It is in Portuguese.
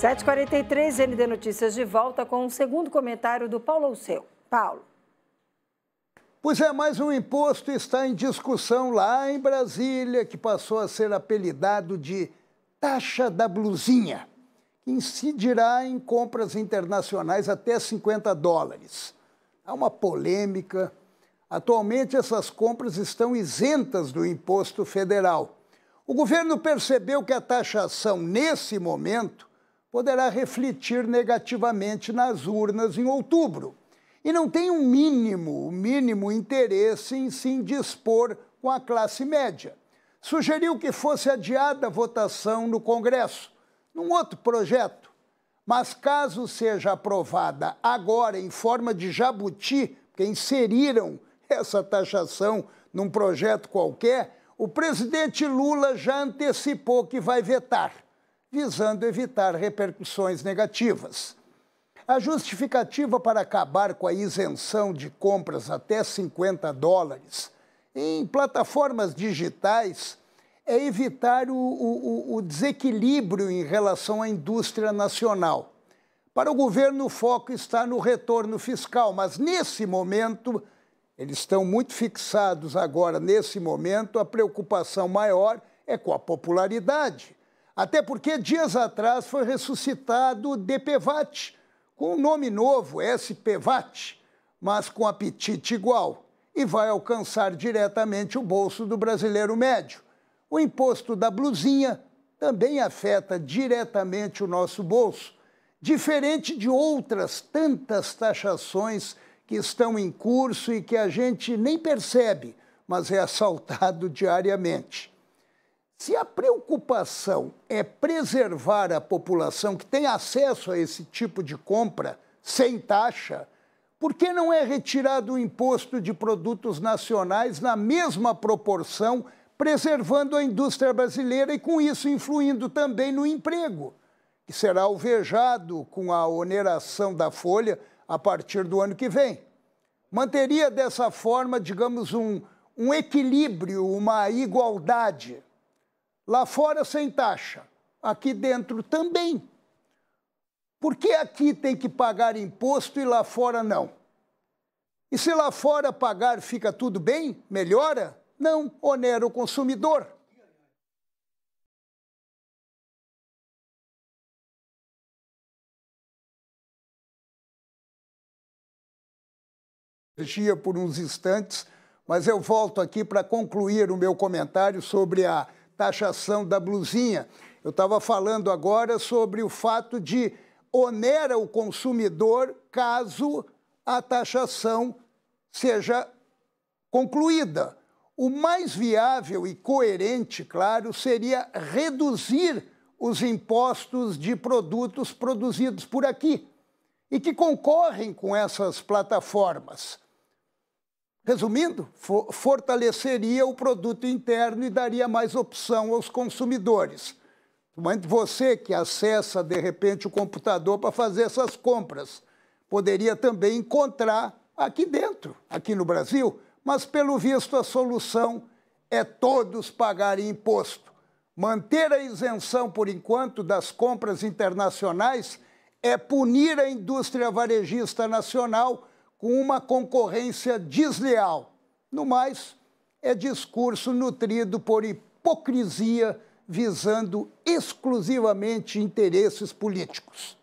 7h43, ND Notícias de volta com um segundo comentário do Paulo Alceu. Paulo. Pois é, mais um imposto está em discussão lá em Brasília, que passou a ser apelidado de taxa da blusinha, que incidirá em compras internacionais até 50 dólares. Há uma polêmica. Atualmente, essas compras estão isentas do imposto federal. O governo percebeu que a taxação, nesse momento, poderá refletir negativamente nas urnas em outubro. E não tem o um mínimo, um mínimo interesse em se indispor com a classe média. Sugeriu que fosse adiada a votação no Congresso, num outro projeto. Mas caso seja aprovada agora em forma de jabuti, porque inseriram essa taxação num projeto qualquer, o presidente Lula já antecipou que vai vetar visando evitar repercussões negativas. A justificativa para acabar com a isenção de compras até 50 dólares em plataformas digitais é evitar o, o, o, desequilíbrio em relação à indústria nacional. Para o governo, o foco está no retorno fiscal, mas nesse momento, eles estão muito fixados agora, nesse momento, a preocupação maior é com a popularidade. Até porque dias atrás foi ressuscitado o DPVAT, com um nome novo, SPVAT, mas com apetite igual, e vai alcançar diretamente o bolso do brasileiro médio. O imposto da blusinha também afeta diretamente o nosso bolso, diferente de outras tantas taxações que estão em curso e que a gente nem percebe, mas é assaltado diariamente. Se a preocupação é preservar a população que tem acesso a esse tipo de compra sem taxa, por que não é retirado o imposto de produtos nacionais na mesma proporção, preservando a indústria brasileira e, com isso, influindo também no emprego, que será alvejado com a oneração da folha a partir do ano que vem? Manteria dessa forma, digamos, um, um equilíbrio, uma igualdade. Lá fora sem taxa, aqui dentro também. Por que aqui tem que pagar imposto e lá fora não? E se lá fora pagar fica tudo bem? Melhora? Não, onera o consumidor. Energia por uns instantes, mas eu volto aqui para concluir o meu comentário sobre a taxação da blusinha. Eu estava falando agora sobre o fato de onera o consumidor caso a taxação seja concluída. O mais viável e coerente, claro, seria reduzir os impostos de produtos produzidos por aqui e que concorrem com essas plataformas. Resumindo, fortaleceria o produto interno e daria mais opção aos consumidores. Você que acessa, de repente, o computador para fazer essas compras, poderia também encontrar aqui dentro, aqui no Brasil, mas, pelo visto, a solução é todos pagarem imposto. Manter a isenção, por enquanto, das compras internacionais é punir a indústria varejista nacional com uma concorrência desleal. No mais, é discurso nutrido por hipocrisia visando exclusivamente interesses políticos.